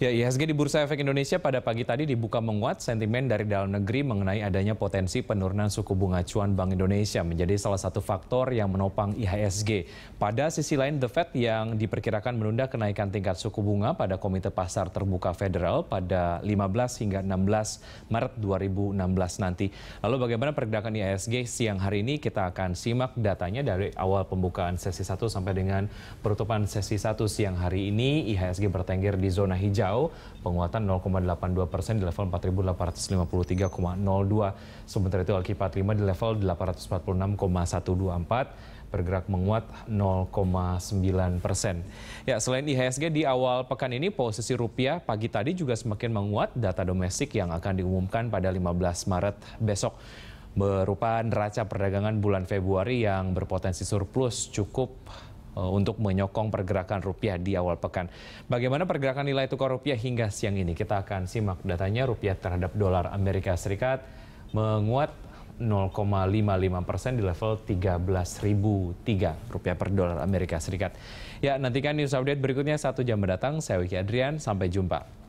Ya, IHSG di Bursa Efek Indonesia pada pagi tadi dibuka menguat sentimen dari dalam negeri mengenai adanya potensi penurunan suku bunga acuan Bank Indonesia menjadi salah satu faktor yang menopang IHSG. Pada sisi lain, The Fed yang diperkirakan menunda kenaikan tingkat suku bunga pada Komite Pasar Terbuka Federal pada 15 hingga 16 Maret 2016 nanti. Lalu bagaimana pergerakan IHSG siang hari ini? Kita akan simak datanya dari awal pembukaan sesi 1 sampai dengan penutupan sesi 1 siang hari ini. IHSG bertengger di zona hijau hijau, penguatan 0,82 persen di level 4.853,02. Sementara itu alki 45 di level 846,124 bergerak menguat 0,9 persen. Ya, selain IHSG di awal pekan ini posisi rupiah pagi tadi juga semakin menguat data domestik yang akan diumumkan pada 15 Maret besok berupa neraca perdagangan bulan Februari yang berpotensi surplus cukup Eh, untuk menyokong pergerakan rupiah di awal pekan. Bagaimana pergerakan nilai tukar rupiah hingga siang ini? Kita akan simak datanya rupiah terhadap dolar Amerika Serikat menguat 0,55 persen di level 13.003 rupiah per dolar Amerika Serikat. Ya, nantikan news update berikutnya satu jam mendatang. Saya Wiki Adrian, sampai jumpa.